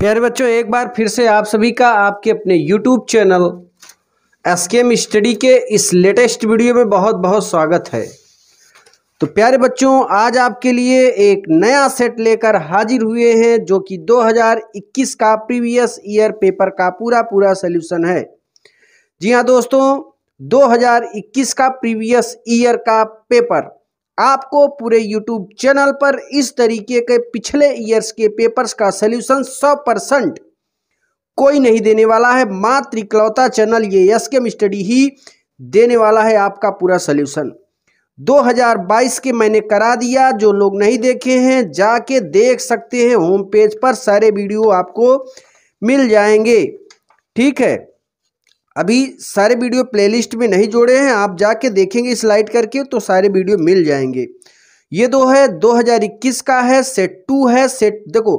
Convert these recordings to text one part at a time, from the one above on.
प्यारे बच्चों एक बार फिर से आप सभी का आपके अपने YouTube channel S K M study के इस लेटेस्ट वीडियो में बहुत बहुत स्वागत है तो प्यारे बच्चों आज आपके लिए एक नया सेट लेकर हाजिर हुए हैं जो कि 2021 का प्रीवियस ईयर पेपर का पूरा पूरा सोल्यूशन है जी हाँ दोस्तों 2021 का प्रीवियस ईयर का पेपर आपको पूरे यूट्यूब चैनल पर इस तरीके के पिछले ईयर्स के पेपर्स का सोल्यूशन सौ परसेंट कोई नहीं देने वाला है मात्र इकलौता चैनल ये एस स्टडी ही देने वाला है आपका पूरा सोल्यूशन 2022 के मैंने करा दिया जो लोग नहीं देखे हैं जाके देख सकते हैं होम पेज पर सारे वीडियो आपको मिल जाएंगे ठीक है अभी सारे वीडियो प्लेलिस्ट में नहीं जोड़े हैं आप जाके देखेंगे स्लाइड करके तो सारे वीडियो मिल जाएंगे ये दो है 2021 का है सेट टू है सेट देखो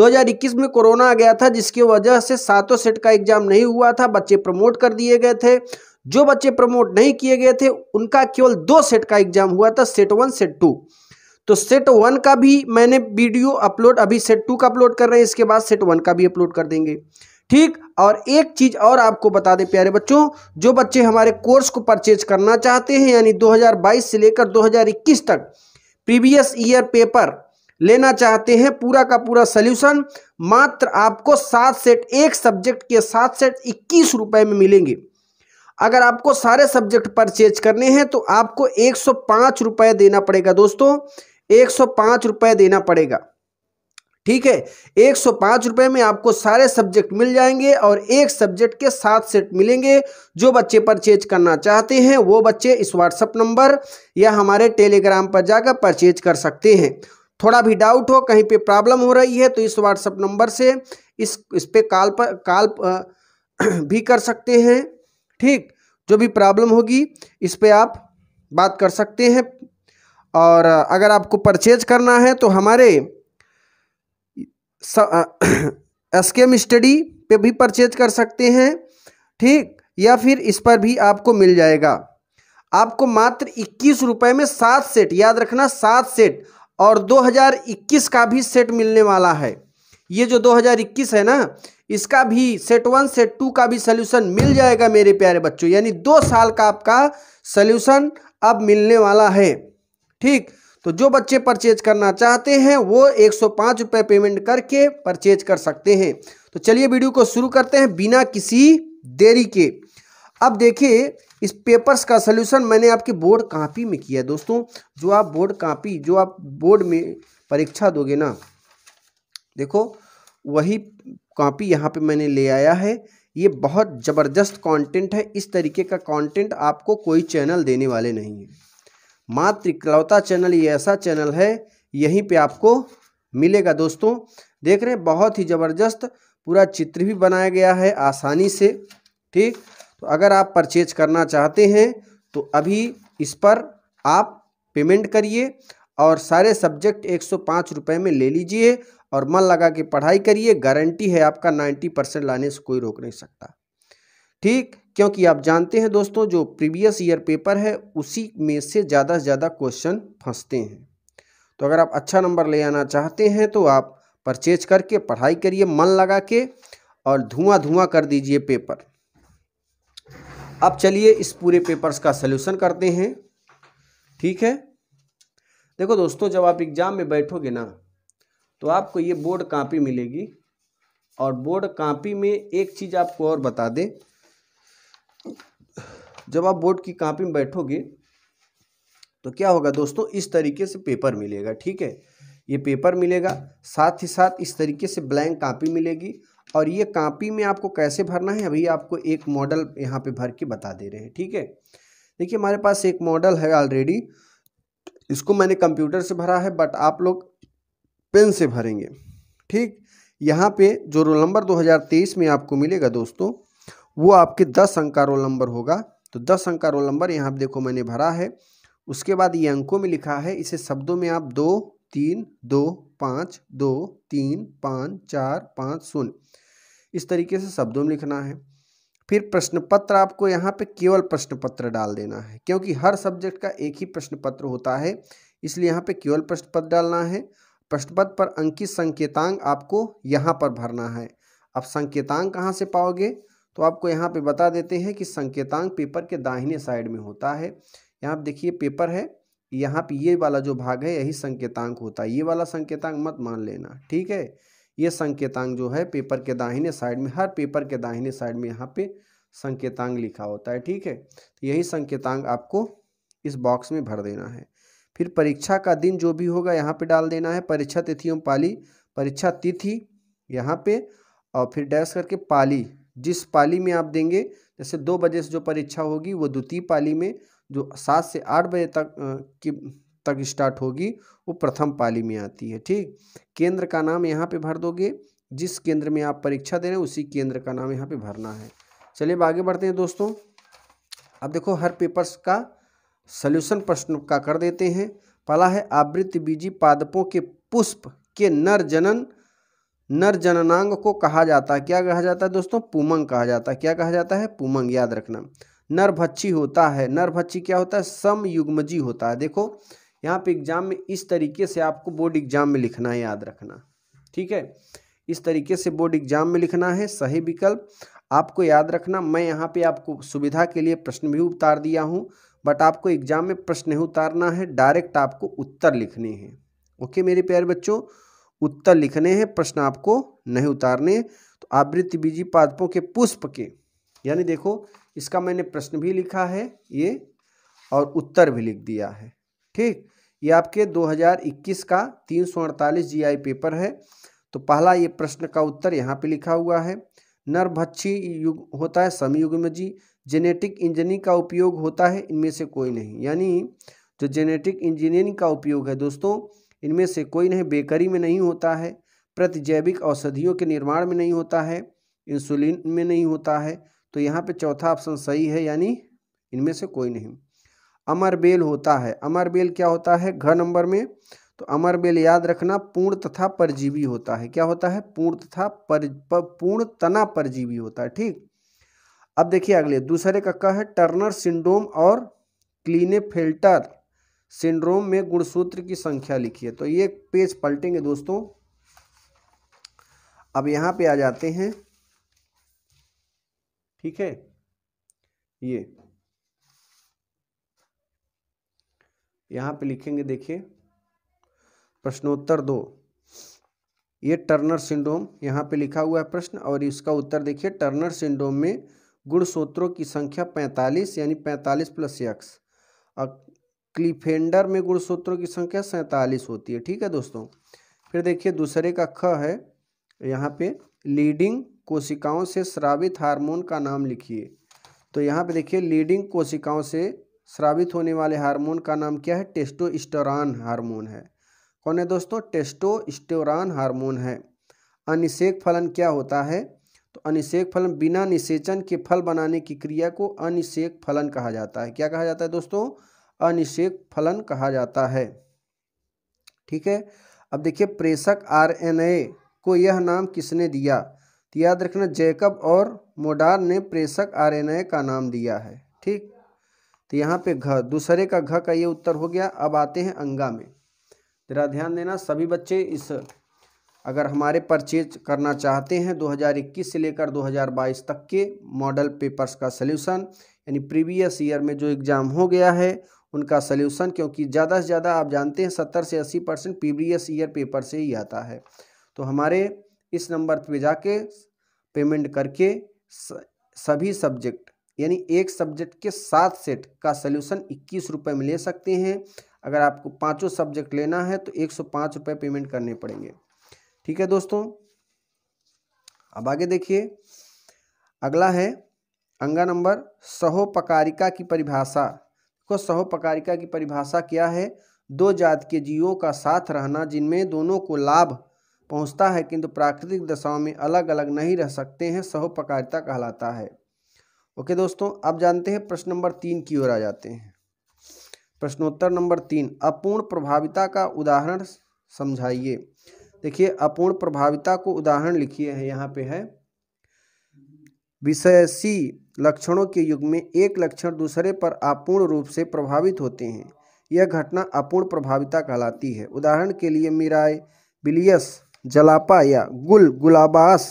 2021 में कोरोना आ गया था जिसकी वजह से सातों सेट का एग्जाम नहीं हुआ था बच्चे प्रमोट कर दिए गए थे जो बच्चे प्रमोट नहीं किए गए थे उनका केवल दो सेट का एग्जाम हुआ था सेट वन सेट टू तो सेट वन का भी मैंने वीडियो अपलोड अभी सेट टू का अपलोड कर रहे हैं इसके बाद सेट वन का भी अपलोड कर देंगे ठीक और एक चीज़ और आपको बता दें प्यारे बच्चों जो बच्चे हमारे कोर्स को परचेज करना चाहते हैं यानी 2022 से लेकर 2021 तक प्रीवियस ईयर पेपर लेना चाहते हैं पूरा का पूरा सोल्यूशन मात्र आपको सात सेट एक सब्जेक्ट के सात सेट इक्कीस रुपए में मिलेंगे अगर आपको सारे सब्जेक्ट परचेज करने हैं तो आपको एक सौ देना पड़ेगा दोस्तों एक सौ देना पड़ेगा ठीक है एक सौ रुपये में आपको सारे सब्जेक्ट मिल जाएंगे और एक सब्जेक्ट के सात सेट मिलेंगे जो बच्चे परचेज करना चाहते हैं वो बच्चे इस व्हाट्सअप नंबर या हमारे टेलीग्राम पर जाकर परचेज कर सकते हैं थोड़ा भी डाउट हो कहीं पे प्रॉब्लम हो रही है तो इस व्हाट्सअप नंबर से इस इस पर कॉल पर कॉल भी कर सकते हैं ठीक जो भी प्रॉब्लम होगी इस पर आप बात कर सकते हैं और अगर आपको परचेज करना है तो हमारे एस के एम स्टडी पे भी परचेज कर सकते हैं ठीक या फिर इस पर भी आपको मिल जाएगा आपको मात्र इक्कीस रुपये में सात सेट याद रखना सात सेट और 2021 का भी सेट मिलने वाला है ये जो 2021 है ना इसका भी सेट वन सेट टू का भी सोल्यूशन मिल जाएगा मेरे प्यारे बच्चों यानी दो साल का आपका सोल्यूशन अब मिलने वाला है ठीक तो जो बच्चे परचेज करना चाहते हैं वो एक सौ पेमेंट करके परचेज कर सकते हैं तो चलिए वीडियो को शुरू करते हैं बिना किसी देरी के अब देखिए इस पेपर्स का सोल्यूशन मैंने आपकी बोर्ड कापी में किया है दोस्तों जो आप बोर्ड कापी जो आप बोर्ड में परीक्षा दोगे ना देखो वही कापी यहाँ पे मैंने ले आया है ये बहुत ज़बरदस्त कंटेंट है इस तरीके का कंटेंट आपको कोई चैनल देने वाले नहीं है मात्र इकलौता चैनल ये ऐसा चैनल है यहीं पे आपको मिलेगा दोस्तों देख रहे हैं बहुत ही ज़बरदस्त पूरा चित्र भी बनाया गया है आसानी से ठीक तो अगर आप परचेज करना चाहते हैं तो अभी इस पर आप पेमेंट करिए और सारे सब्जेक्ट एक सौ रुपये में ले लीजिए और मन लगा के पढ़ाई करिए गारंटी है आपका 90 परसेंट लाने से कोई रोक नहीं सकता ठीक क्योंकि आप जानते हैं दोस्तों जो प्रीवियस ईयर पेपर है उसी में से ज़्यादा से ज़्यादा क्वेश्चन फंसते हैं तो अगर आप अच्छा नंबर ले आना चाहते हैं तो आप परचेज करके पढ़ाई करिए मन लगा के और धुआं धुआं कर दीजिए पेपर अब चलिए इस पूरे पेपर्स का सल्यूशन करते हैं ठीक है देखो दोस्तों जब आप एग्ज़ाम में बैठोगे ना तो आपको ये बोर्ड कापी मिलेगी और बोर्ड कापी में एक चीज़ आपको और बता दें जब आप बोर्ड की कापी में बैठोगे तो क्या होगा दोस्तों इस तरीके से पेपर मिलेगा ठीक है ये पेपर मिलेगा साथ ही साथ इस तरीके से ब्लैंक कापी मिलेगी और ये कापी में आपको कैसे भरना है अभी आपको एक मॉडल यहाँ पे भर के बता दे रहे हैं ठीक है देखिए हमारे पास एक मॉडल है ऑलरेडी इसको मैंने कंप्यूटर से भरा है बट आप लोग पेन से भरेंगे ठीक यहाँ पे जो रोल नंबर 2023 में आपको मिलेगा दोस्तों वो आपके 10 अंक का रोल नंबर होगा तो दस अंक का रोल नंबर यहाँ देखो मैंने भरा है उसके बाद ये अंकों में लिखा है इसे शब्दों में आप दो तीन दो पाँच दो तीन पाँच चार पाँच शून्य इस तरीके से शब्दों में लिखना है फिर प्रश्न पत्र आपको यहाँ पे केवल प्रश्न पत्र डाल देना है क्योंकि हर सब्जेक्ट का एक ही प्रश्न पत्र होता है इसलिए यहाँ पे केवल प्रश्न पत्र डालना है प्रश्न पत्र पर अंकित संकेतांक आपको यहाँ पर भरना है अब संकेतांक कहाँ से पाओगे तो आपको यहाँ पे बता देते हैं कि संकेतांक पेपर के दाहिने साइड में होता है यहाँ पर देखिए पेपर है यहाँ पे ये वाला जो भाग है यही संकेतांक होता है ये वाला संकेतांक मत मान लेना ठीक है ये संकेतांक जो है पेपर के दाहिने साइड में हर पेपर के दाहिने साइड में यहाँ पे संकेतांक लिखा होता है ठीक है तो यही संकेतांक आपको इस बॉक्स में भर देना है फिर परीक्षा का दिन जो भी होगा यहाँ पे डाल देना है परीक्षा तिथि पाली परीक्षा तिथि यहाँ पे और फिर डैश करके पाली जिस पाली में आप देंगे जैसे दो बजे से जो परीक्षा होगी वो द्वितीय पाली में जो सात से आठ बजे तक की तक स्टार्ट होगी वो प्रथम पाली में आती है ठीक केंद्र का नाम यहाँ पे भर दोगे जिस केंद्र में आप परीक्षा दे रहे हैं उसी केंद्र का नाम यहाँ पे भरना है चलिए अब आगे बढ़ते हैं दोस्तों अब देखो हर पेपर्स का सल्यूशन प्रश्न का कर देते हैं पहला है आवृत्त बीजी पादपों के पुष्प के नर जनन नर जननांग को कहा जाता है क्या कहा जाता है दोस्तों पुमंग कहा जाता है क्या कहा जाता है पुमंग याद रखना नरभच्छी होता है नरभच्छी क्या होता है समयुग्मजी होता है देखो यहाँ पे एग्जाम में इस तरीके से आपको बोर्ड एग्जाम में लिखना है याद रखना ठीक है इस तरीके से बोर्ड एग्जाम में लिखना है सही विकल्प आपको याद रखना मैं यहाँ पे आपको सुविधा के लिए प्रश्न भी उतार दिया हूँ बट आपको एग्जाम में प्रश्न नहीं उतारना है डायरेक्ट आपको उत्तर लिखने हैं ओके मेरे प्यारे बच्चों उत्तर लिखने हैं प्रश्न आपको नहीं उतारने तो आवृत्ति बीजी पादपों के पुष्प के यानी देखो इसका मैंने प्रश्न भी लिखा है ये और उत्तर भी लिख दिया है ठीक ये आपके 2021 का तीन सौ अड़तालीस जी पेपर है तो पहला ये प्रश्न का उत्तर यहाँ पे लिखा हुआ है नरभक्षी युग होता है समयुग में जी जेनेटिक इंजीनियरिंग का उपयोग होता है इनमें से कोई नहीं यानी जो जेनेटिक इंजीनियरिंग का उपयोग है दोस्तों इनमें से कोई नहीं बेकरी में नहीं होता है प्रतिजैविक औषधियों के निर्माण में नहीं होता है इंसुलिन में नहीं होता है तो यहाँ पे चौथा ऑप्शन सही है यानी इनमें से कोई नहीं अमरबेल होता है अमरबेल क्या होता है घ नंबर में तो अमरबेल याद रखना पूर्ण तथा परजीवी होता है क्या होता है पूर्ण तथा पर, पर पूर्ण तना परजीवी होता है ठीक अब देखिए अगले दूसरे का कह है टर्नर सिंड्रोम और क्लीने फिल्टर सिंड्रोम में गुणसूत्र की संख्या लिखी है तो ये पेज पलटेंगे दोस्तों अब यहां पे आ जाते हैं ठीक है ये यहां पे लिखेंगे देखिए प्रश्नोत्तर दो ये टर्नर सिंड्रोम यहां पे लिखा हुआ है प्रश्न और इसका उत्तर देखिए टर्नर सिंड्रोम में गुणसूत्रों की संख्या पैंतालीस यानी पैंतालीस प्लस यक्स क्लिफेंडर में गुणसूत्रों की संख्या सैंतालीस होती है ठीक है दोस्तों फिर देखिए दूसरे का ख है यहाँ पे लीडिंग कोशिकाओं से श्रावित हार्मोन का नाम लिखिए तो यहाँ पे देखिए लीडिंग कोशिकाओं से श्रावित होने वाले हार्मोन का नाम क्या है टेस्टोस्टोरान हार्मोन है कौन है दोस्तों टेस्टोस्टेरॉन हार्मोन है अनिषेक फलन क्या होता है तो अनिषेक फलन बिना निषेचन के फल बनाने की क्रिया को अनिषेक फलन कहा जाता है क्या कहा जाता है दोस्तों अनिषेक फलन कहा जाता है ठीक है अब देखिए प्रेषक आरएनए को यह नाम किसने दिया तो याद रखना जैकब और मोडार ने प्रेषक आरएनए का नाम दिया है ठीक तो यहाँ पे घ दूसरे का घ का ये उत्तर हो गया अब आते हैं अंगा में जरा ध्यान देना सभी बच्चे इस अगर हमारे परचेज करना चाहते हैं 2021 से लेकर 2022 तक के मॉडल पेपर्स का सोल्यूशन यानी प्रीवियस ईयर में जो एग्ज़ाम हो गया है उनका सल्यूशन क्योंकि ज़्यादा से ज़्यादा आप जानते हैं सत्तर से अस्सी परसेंट प्रीवियस ईयर पेपर से ही आता है तो हमारे इस नंबर पे जाके पेमेंट करके सभी सब्जेक्ट यानी एक सब्जेक्ट के सात सेट का सल्यूशन इक्कीस रुपये में ले सकते हैं अगर आपको पाँचों सब्जेक्ट लेना है तो एक सौ पाँच रुपये पेमेंट करने पड़ेंगे ठीक है दोस्तों अब आगे देखिए अगला है अंगा नंबर सहोपकारिका की परिभाषा को सहोपकारिका की परिभाषा क्या है दो जात के जीवों का साथ रहना जिनमें दोनों को लाभ पहुंचता है किंतु प्राकृतिक दशाओं में अलग अलग नहीं रह सकते हैं सहोपकारिता कहलाता है ओके दोस्तों अब जानते हैं प्रश्न नंबर तीन की ओर आ जाते हैं प्रश्नोत्तर नंबर तीन अपूर्ण प्रभाविता का उदाहरण समझाइए देखिए अपूर्ण प्रभाविता को उदाहरण लिखिए है यहाँ पे है विषयसी लक्षणों के युग में एक लक्षण दूसरे पर अपूर्ण रूप से प्रभावित होते हैं यह घटना अपूर्ण प्रभाविता कहलाती है उदाहरण के लिए मिराय बिलियस जलापा या गुल गुलाबास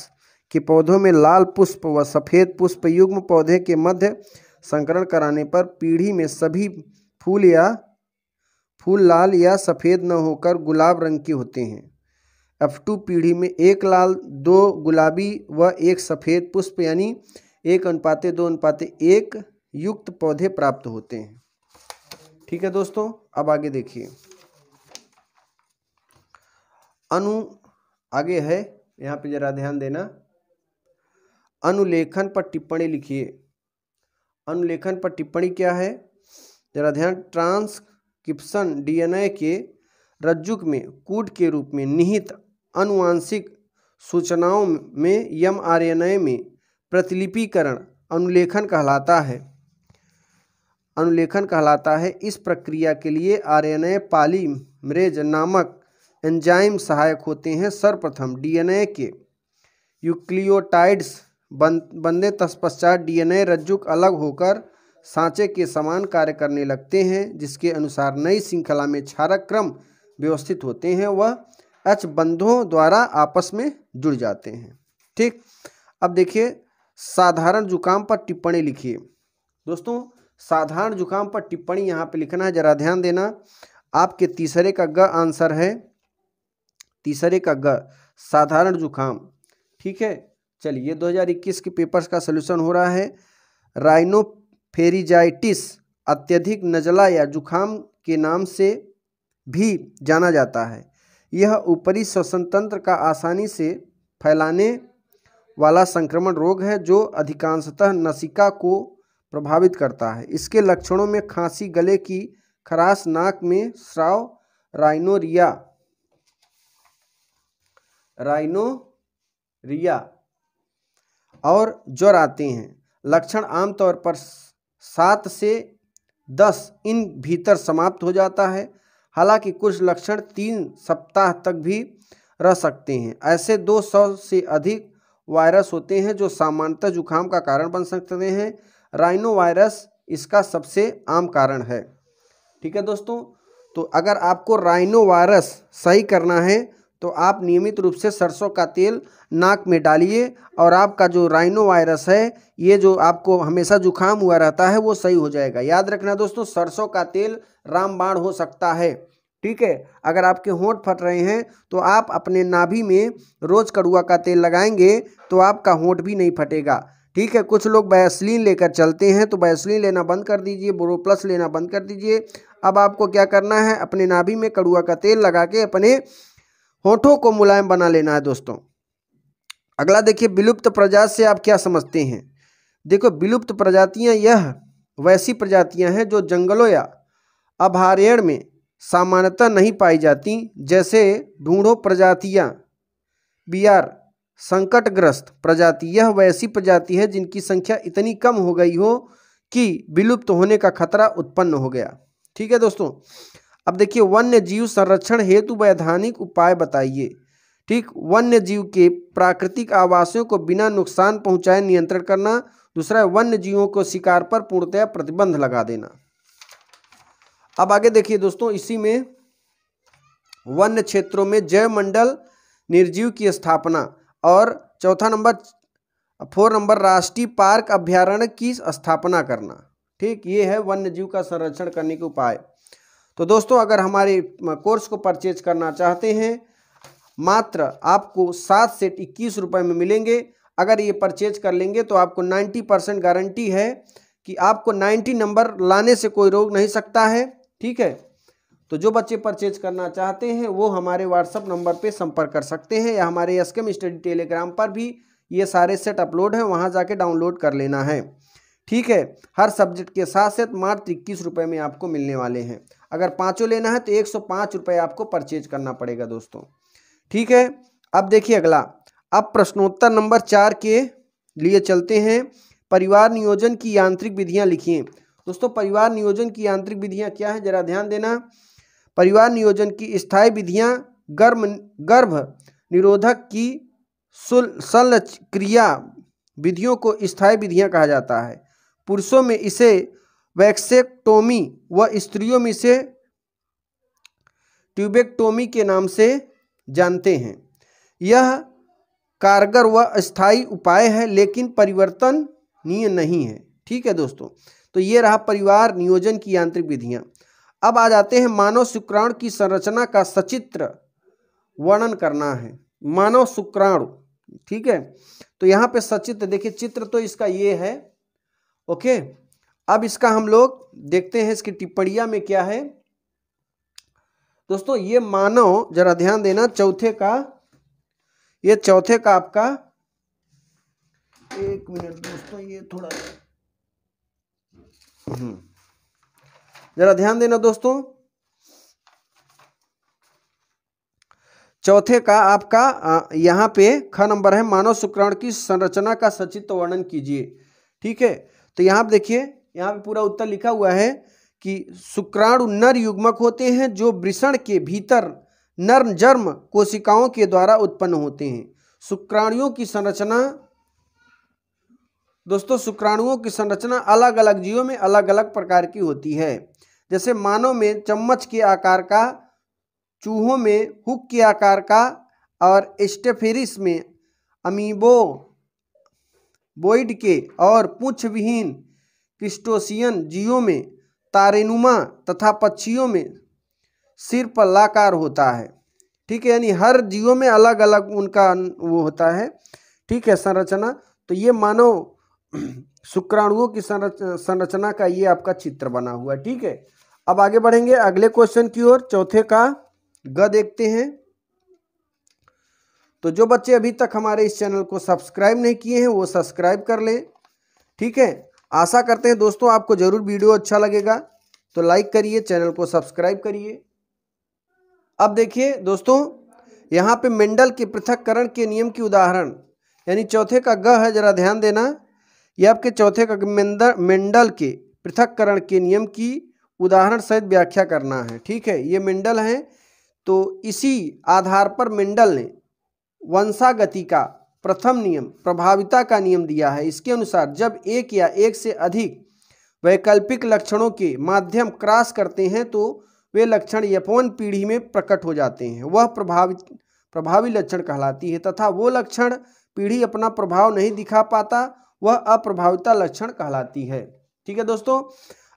के पौधों में लाल पुष्प व सफ़ेद पुष्प युग्म पौधे के मध्य संकरण कराने पर पीढ़ी में सभी फूल या फूल लाल या सफ़ेद न होकर गुलाब रंग के होते हैं एफ टू पीढ़ी में एक लाल दो गुलाबी व एक सफ़ेद पुष्प यानी एक अनुपाते दो अनुपाते एक युक्त पौधे प्राप्त होते हैं ठीक है दोस्तों अब आगे देखिए अनु आगे है यहाँ पे जरा ध्यान देना अनुलेखन पर टिप्पणी लिखिए अनुलेखन पर टिप्पणी क्या है जरा ध्यान ट्रांसक्रिप्शन डीएनए के रज्जुक में कूट के रूप में निहित अनुवांशिक सूचनाओं में यम में प्रतिलिपिकरण अनुलेखन कहलाता है अनुलेखन कहलाता है इस प्रक्रिया के लिए पाली मेज नामक एंजाइम सहायक होते हैं सर्वप्रथम डीएनए के यूक्लियोटाइड्स बन बंदे तत्पश्चात डीएनए रज्जुक अलग होकर सांचे के समान कार्य करने लगते हैं जिसके अनुसार नई श्रृंखला में क्षारक क्रम व्यवस्थित होते हैं वह एच बंधों द्वारा आपस में जुड़ जाते हैं ठीक अब देखिए साधारण जुकाम पर टिप्पणी लिखिए दोस्तों साधारण जुकाम पर टिप्पणी यहाँ पे लिखना है जरा ध्यान देना आपके तीसरे का ग आंसर है तीसरे का ग साधारण जुकाम ठीक है चलिए 2021 के पेपर्स का सोल्यूशन हो रहा है राइनोफेरिजाइटिस अत्यधिक नजला या जुकाम के नाम से भी जाना जाता है यह ऊपरी श्वसन तंत्र का आसानी से फैलाने वाला संक्रमण रोग है जो अधिकांशतः नसिका को प्रभावित करता है इसके लक्षणों में खांसी गले की खराश नाक में श्राव राइनोरिया राइनोरिया और ज्वर आते हैं लक्षण आमतौर पर सात से दस इन भीतर समाप्त हो जाता है हालांकि कुछ लक्षण तीन सप्ताह तक भी रह सकते हैं ऐसे 200 से अधिक वायरस होते हैं जो सामान्यतः जुखाम का कारण बन सकते हैं राइनो वायरस इसका सबसे आम कारण है ठीक है दोस्तों तो अगर आपको राइनो वायरस सही करना है तो आप नियमित रूप से सरसों का तेल नाक में डालिए और आपका जो राइनो वायरस है ये जो आपको हमेशा जुखाम हुआ रहता है वो सही हो जाएगा याद रखना दोस्तों सरसों का तेल रामबाण हो सकता है ठीक है अगर आपके होंठ फट रहे हैं तो आप अपने नाभि में रोज़ कड़ुआ का तेल लगाएंगे तो आपका होंठ भी नहीं फटेगा ठीक है कुछ लोग वैसलीन लेकर चलते हैं तो वैसलीन लेना बंद कर दीजिए बोरो प्लस लेना बंद कर दीजिए अब आपको क्या करना है अपने नाभि में कड़ुआ का तेल लगा के अपने होठों को मुलायम बना लेना है दोस्तों अगला देखिए विलुप्त प्रजाति से आप क्या समझते हैं देखो विलुप्त प्रजातियाँ यह वैसी प्रजातियाँ हैं जो जंगलों या अभारण्य में सामान्यतः नहीं पाई जाती जैसे ढूंढो प्रजातियाँ आर संकटग्रस्त प्रजाति यह वैसी प्रजाति है जिनकी संख्या इतनी कम हो गई हो कि विलुप्त होने का खतरा उत्पन्न हो गया ठीक है दोस्तों अब देखिए वन्य जीव संरक्षण हेतु वैधानिक उपाय बताइए ठीक वन्य जीव के प्राकृतिक आवासों को बिना नुकसान पहुंचाए नियंत्रण करना दूसरा वन्य जीवों को शिकार पर पूर्णतया प्रतिबंध लगा देना अब आगे देखिए दोस्तों इसी में वन्य क्षेत्रों में जैव मंडल निर्जीव की स्थापना और चौथा नंबर फोर नंबर राष्ट्रीय पार्क अभ्यारण्य की स्थापना करना ठीक ये है वन्य जीव का संरक्षण करने के उपाय तो दोस्तों अगर हमारे कोर्स को परचेज करना चाहते हैं मात्र आपको सात से इक्कीस रुपये में मिलेंगे अगर ये परचेज कर लेंगे तो आपको नाइन्टी परसेंट गारंटी है कि आपको नाइन्टी नंबर लाने से कोई रोक नहीं सकता है ठीक है तो जो बच्चे परचेज करना चाहते हैं वो हमारे व्हाट्सअप नंबर पे संपर्क कर सकते हैं या हमारे एसकेम स्टडी टेलीग्राम पर भी ये सारे सेट अपलोड हैं वहाँ जाके डाउनलोड कर लेना है ठीक है हर सब्जेक्ट के साथ साथ मात्र इक्कीस रुपये में आपको मिलने वाले हैं अगर पाँचों लेना है तो एक सौ पाँच रुपये आपको परचेज करना पड़ेगा दोस्तों ठीक है अब देखिए अगला अब प्रश्नोत्तर नंबर चार के लिए चलते हैं परिवार नियोजन की यांत्रिक विधियाँ लिखिए दोस्तों परिवार नियोजन की यांत्रिक विधियां क्या है जरा ध्यान देना परिवार नियोजन की स्थायी विधियां गर्भ गर्भ निरोधक की सुल क्रिया विधियों को स्थायी विधियां कहा जाता है पुरुषों में इसे वैक्सेक्टोमी व स्त्रियों में इसे ट्यूबेक्टोमी के नाम से जानते हैं यह कारगर व स्थायी उपाय है लेकिन परिवर्तनीय नहीं है ठीक है दोस्तों तो ये रहा परिवार नियोजन की यांत्रिक विधियां अब आ जाते हैं मानव शुक्राण की संरचना का सचित्र वर्णन करना है मानव शुक्राण ठीक है तो यहां पे सचित्र देखिए चित्र तो इसका ये है ओके अब इसका हम लोग देखते हैं इसकी टिप्पणिया में क्या है दोस्तों ये मानव जरा ध्यान देना चौथे का ये चौथे का आपका एक मिनट दोस्तों ये थोड़ा हम्म। जरा ध्यान देना दोस्तों चौथे का आपका यहां पे ख नंबर है मानव शुक्राणु की संरचना का सचित्र वर्णन कीजिए ठीक है तो यहां पर देखिए यहां पे पूरा उत्तर लिखा हुआ है कि शुक्राणु नर युग्मक होते हैं जो वृषण के भीतर नर जर्म कोशिकाओं के द्वारा उत्पन्न होते हैं शुक्राणियों की संरचना दोस्तों शुक्राणुओं की संरचना अलग अलग जीवों में अलग अलग प्रकार की होती है जैसे मानव में चम्मच के आकार का चूहों में हुक के आकार का और स्टेफेरिस में अमीबो बोइड के और पूछ विहीन क्रिस्टोसियन जीवों में तारेनुमा तथा पक्षियों में सिर पल्लाकार होता है ठीक है यानी हर जीवों में अलग अलग उनका वो होता है ठीक है संरचना तो ये मानव शुक्राणुओं की संरचना का ये आपका चित्र बना हुआ है ठीक है अब आगे बढ़ेंगे अगले क्वेश्चन की ओर चौथे का ग देखते हैं तो जो बच्चे अभी तक हमारे इस चैनल को सब्सक्राइब नहीं किए हैं वो सब्सक्राइब कर लें ठीक है आशा करते हैं दोस्तों आपको जरूर वीडियो अच्छा लगेगा तो लाइक करिए चैनल को सब्सक्राइब करिए अब देखिए दोस्तों यहाँ पे मेंडल के पृथककरण के नियम की उदाहरण यानी चौथे का ग है जरा ध्यान देना यह आपके चौथे मेंडल के पृथककरण के नियम की उदाहरण सहित व्याख्या करना है ठीक है ये मेंडल हैं तो इसी आधार पर मेंडल ने वंशागति का प्रथम नियम प्रभाविता का नियम दिया है इसके अनुसार जब एक या एक से अधिक वैकल्पिक लक्षणों के माध्यम क्रॉस करते हैं तो वे लक्षण यपवन पीढ़ी में प्रकट हो जाते हैं वह प्रभावित प्रभावी लक्षण कहलाती है तथा वो लक्षण पीढ़ी अपना प्रभाव नहीं दिखा पाता वह अप्रभाविता लक्षण कहलाती है ठीक है दोस्तों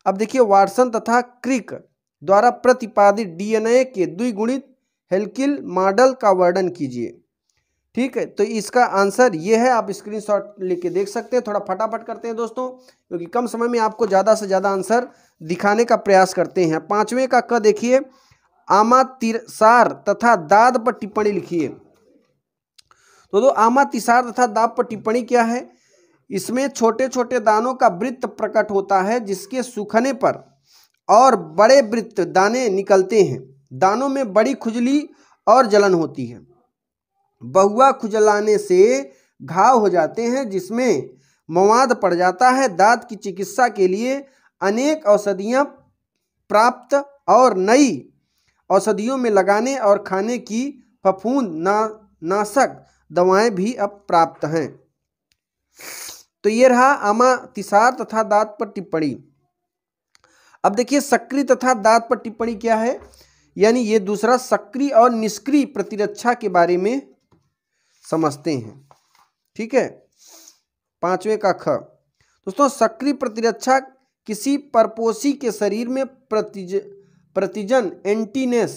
अब देखिए वाटसन तथा क्रिक द्वारा प्रतिपादित डीएनए के द्विगुणित हेल्किल मॉडल का वर्णन कीजिए ठीक है तो इसका आंसर ये है आप स्क्रीनशॉट लेके देख सकते हैं थोड़ा फटाफट करते हैं दोस्तों क्योंकि कम समय में आपको ज़्यादा से ज़्यादा आंसर दिखाने का प्रयास करते हैं पांचवें का क देखिए आमा तिरसार तथा दाद पर टिप्पणी लिखिए तो दो आमा तिसार तथा दाद पर टिप्पणी क्या है इसमें छोटे छोटे दानों का वृत्त प्रकट होता है जिसके सूखने पर और बड़े वृत्त दाने निकलते हैं दानों में बड़ी खुजली और जलन होती है बहुआ खुजलाने से घाव हो जाते हैं जिसमें मवाद पड़ जाता है दांत की चिकित्सा के लिए अनेक औषधियाँ प्राप्त और नई औषधियों में लगाने और खाने की फफूंद ना नाशक दवाएं भी अब प्राप्त हैं तो ये रहा आमा तिसार तथा दांत पर टिप्पणी अब देखिए सक्रिय तथा दांत पर टिप्पणी क्या है यानी ये दूसरा सक्रिय और निष्क्रिय प्रतिरक्षा के बारे में समझते हैं ठीक है पांचवें का ख दोस्तों सक्रिय प्रतिरक्षा किसी परपोषी के शरीर में प्रतिज प्रतिजन एंटीनेस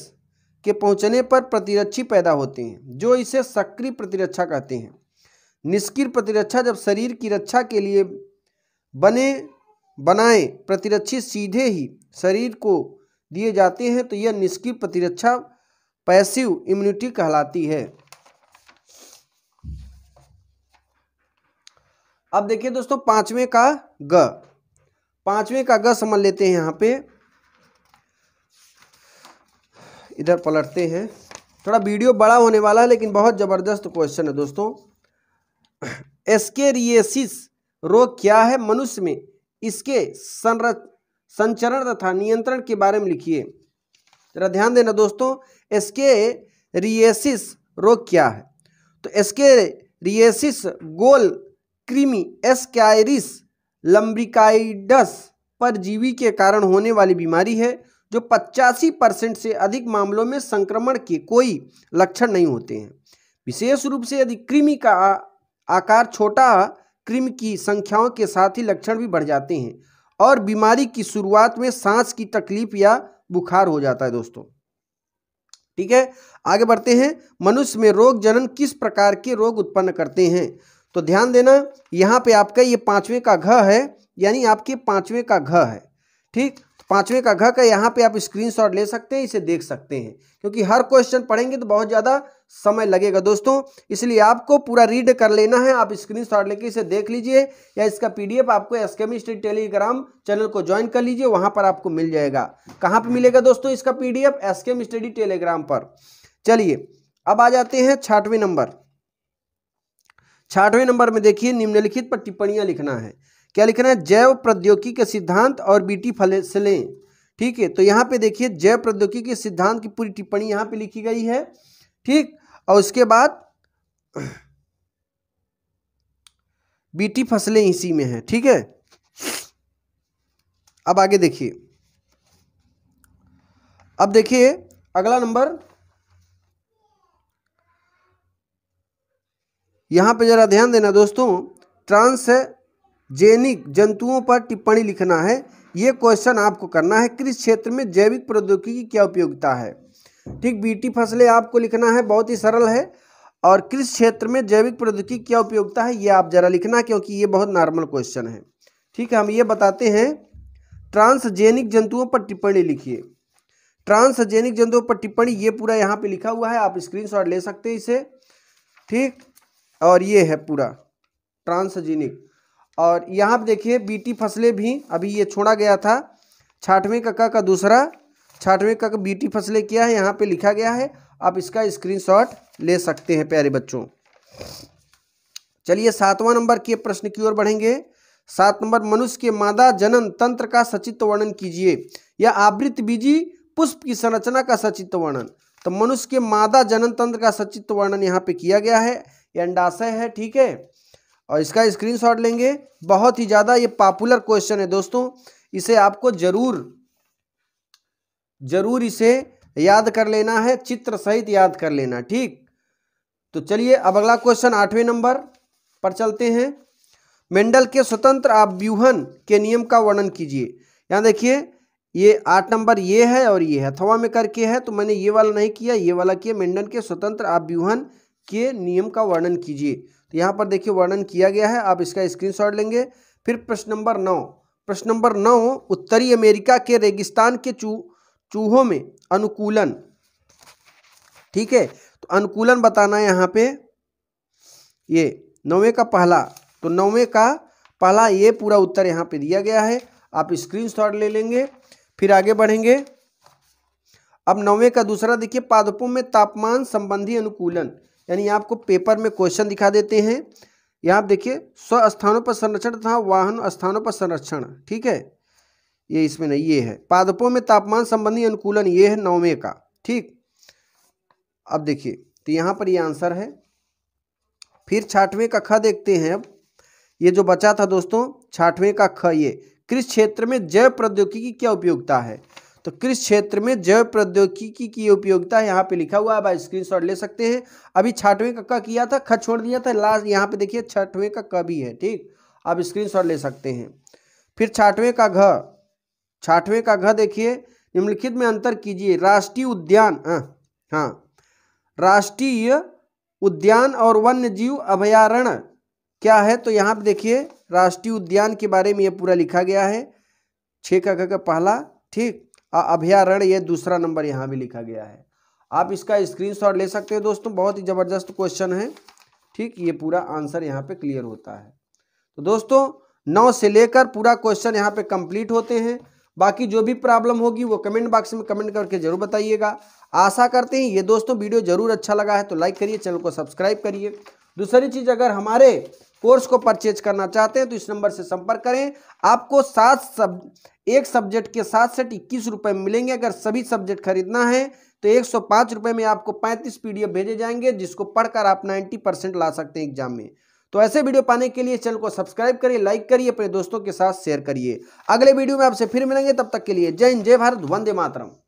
के पहुंचने पर प्रतिरक्षी पैदा होते हैं जो इसे सक्रिय प्रतिरक्षा कहते हैं निष्क्रिय प्रतिरक्षा जब शरीर की रक्षा के लिए बने बनाए प्रतिरक्षी सीधे ही शरीर को दिए जाते हैं तो यह निष्क्रिय प्रतिरक्षा पैसिव इम्यूनिटी कहलाती है अब देखिए दोस्तों पांचवें का ग पांचवें का ग समझ लेते हैं यहां पे इधर पलटते हैं थोड़ा वीडियो बड़ा होने वाला है लेकिन बहुत ज़बरदस्त क्वेश्चन है दोस्तों एस्केरिएसिस रोग क्या है मनुष्य में इसके संरच संचरण तथा नियंत्रण के बारे में लिखिए जरा ध्यान देना दोस्तों एस्के रिएसिस रोग क्या है तो एस्के रिएसिस गोल क्रीमी एस्कायरिस लम्ब्रिकाइडस परजीवी के कारण होने वाली बीमारी है जो पचासी परसेंट से अधिक मामलों में संक्रमण के कोई लक्षण नहीं होते हैं विशेष रूप से यदि कृमि का आकार छोटा कृमि की संख्याओं के साथ ही लक्षण भी बढ़ जाते हैं और बीमारी की शुरुआत में सांस की तकलीफ या बुखार हो जाता है दोस्तों ठीक है आगे बढ़ते हैं मनुष्य में रोग जनन किस प्रकार के रोग उत्पन्न करते हैं तो ध्यान देना यहाँ पे आपका ये पांचवे का घ है यानी आपके पांचवे का घ है ठीक तो पांचवें का घ का यहाँ पे आप स्क्रीनशॉट ले सकते हैं इसे देख सकते हैं क्योंकि हर क्वेश्चन पढ़ेंगे तो बहुत ज़्यादा समय लगेगा दोस्तों इसलिए आपको पूरा रीड कर लेना है आप स्क्रीन शॉट लेके इसे देख लीजिए या इसका पीडीएफ आपको एसकेमी स्टेट टेलीग्राम चैनल को ज्वाइन कर लीजिए वहां पर आपको मिल जाएगा कहां पर मिलेगा दोस्तों इसका पीडीएफ एसकेम स्टडी टेलीग्राम पर चलिए अब आ जाते हैं छाठवें नंबर छाठवें नंबर में देखिए निम्नलिखित पर टिप्पणियां लिखना है क्या लिखना है जैव प्रौद्योगिकी के सिद्धांत और बीटी फसलें ठीक है तो यहाँ पे देखिए जैव प्रौद्योगिकी के सिद्धांत की पूरी टिप्पणी यहाँ पे लिखी गई है ठीक और उसके बाद बीटी फसलें इसी में हैं ठीक है अब आगे देखिए अब देखिए अगला नंबर यहां पे ज़रा ध्यान देना दोस्तों ट्रांसजेनिक जंतुओं पर टिप्पणी लिखना है यह क्वेश्चन आपको करना है कृषि क्षेत्र में जैविक प्रौद्योगिकी की क्या उपयोगिता है ठीक बीटी फसलें आपको लिखना है बहुत ही सरल है और कृषि क्षेत्र में जैविक प्रौद्योगिकी क्या उपयोगिता है ये आप जरा लिखना क्योंकि ये बहुत नॉर्मल क्वेश्चन है ठीक है हम ये बताते हैं ट्रांसजेनिक जंतुओं पर टिप्पणी लिखिए ट्रांसजेनिक जंतुओं पर टिप्पणी ये पूरा यहाँ पे लिखा हुआ है आप स्क्रीनशॉट ले सकते हैं इसे ठीक और ये है पूरा ट्रांसजेनिक और यहाँ पर देखिए बीटी फसलें भी अभी ये छोड़ा गया था छाठवें कक्का का दूसरा छाठवें का बीटी फसलें क्या है यहाँ पे लिखा गया है आप इसका स्क्रीनशॉट ले सकते हैं प्यारे बच्चों चलिए सातवां नंबर के प्रश्न की ओर बढ़ेंगे सात नंबर मनुष्य के मादा जनन तंत्र का सचित्र वर्णन कीजिए या आवृत बीजी पुष्प की संरचना का सचित्र वर्णन तो मनुष्य के मादा जनन तंत्र का सचित्र वर्णन यहाँ पे किया गया है ये अंडाशय है ठीक है और इसका स्क्रीनशॉट लेंगे बहुत ही ज़्यादा ये पॉपुलर क्वेश्चन है दोस्तों इसे आपको ज़रूर जरूर इसे याद कर लेना है चित्र सहित याद कर लेना ठीक तो चलिए अब अगला क्वेश्चन आठवें नंबर पर चलते हैं मेंडल के स्वतंत्र आव्यूहन के नियम का वर्णन कीजिए यहाँ देखिए ये आठ नंबर ये है और ये है अथवा में करके है तो मैंने ये वाला नहीं किया ये वाला किया मेंडल के स्वतंत्र आव्यूहन के नियम का वर्णन कीजिए तो यहाँ पर देखिए वर्णन किया गया है आप इसका स्क्रीन लेंगे फिर प्रश्न नंबर नौ प्रश्न नंबर नौ उत्तरी अमेरिका के रेगिस्तान के चू चूहों में अनुकूलन ठीक है तो अनुकूलन बताना है यहाँ पे ये नौवे का पहला तो नौवे का पहला ये पूरा उत्तर यहाँ पे दिया गया है आप स्क्रीनशॉट ले लेंगे फिर आगे बढ़ेंगे अब नौवे का दूसरा देखिए पादपों में तापमान संबंधी अनुकूलन यानी आपको पेपर में क्वेश्चन दिखा देते हैं यहाँ देखिए स्व स्थानों पर संरक्षण तथा वाहन स्थानों पर संरक्षण ठीक है ये इसमें नहीं ये है पादपों में तापमान संबंधी अनुकूलन ये है नौवे का ठीक अब देखिए तो यहाँ पर ये आंसर है फिर छाठवें का ख देखते हैं अब ये जो बचा था दोस्तों छाठवें का ख ये कृषि क्षेत्र में जैव प्रौद्योगिकी की क्या उपयोगिता है तो कृषि क्षेत्र में जैव प्रौद्योगिकी की उपयोगिता यहाँ पे लिखा हुआ है आप स्क्रीनशॉट ले सकते हैं अभी छाठवें का क किया था ख छोड़ दिया था लास्ट यहाँ पे देखिए छठवें का क भी है ठीक आप स्क्रीनशॉट ले सकते हैं फिर छाठवें का घ छाठवें का घ देखिए निम्नलिखित में अंतर कीजिए राष्ट्रीय उद्यान हाँ हाँ राष्ट्रीय उद्यान और वन्य जीव अभयारण्य क्या है तो यहाँ पे देखिए राष्ट्रीय उद्यान के बारे में ये पूरा लिखा गया है छः का घ का पहला ठीक अभ्यारण्य ये दूसरा नंबर यहाँ भी लिखा गया है आप इसका स्क्रीनशॉट ले सकते हैं दोस्तों बहुत ही ज़बरदस्त क्वेश्चन है ठीक ये पूरा आंसर यहाँ पे क्लियर होता है तो दोस्तों नौ से लेकर पूरा क्वेश्चन यहाँ पे कंप्लीट होते हैं बाकी जो भी प्रॉब्लम होगी वो कमेंट बॉक्स में कमेंट करके जरूर बताइएगा आशा करते हैं ये दोस्तों वीडियो जरूर अच्छा लगा है तो लाइक करिए चैनल को सब्सक्राइब करिए दूसरी चीज़ अगर हमारे कोर्स को परचेज करना चाहते हैं तो इस नंबर से संपर्क करें आपको सात सब एक सब्जेक्ट के साथ सेट इक्कीस रुपये मिलेंगे अगर सभी सब्जेक्ट खरीदना है तो एक सौ में आपको पैंतीस पीडीएफ भेजे जाएंगे जिसको पढ़कर आप नाइन्टी परसेंट ला सकते हैं एग्जाम में तो ऐसे वीडियो पाने के लिए चैनल को सब्सक्राइब करिए लाइक करिए अपने दोस्तों के साथ शेयर करिए अगले वीडियो में आपसे फिर मिलेंगे तब तक के लिए जय हिंद जय भारत वंदे मातरम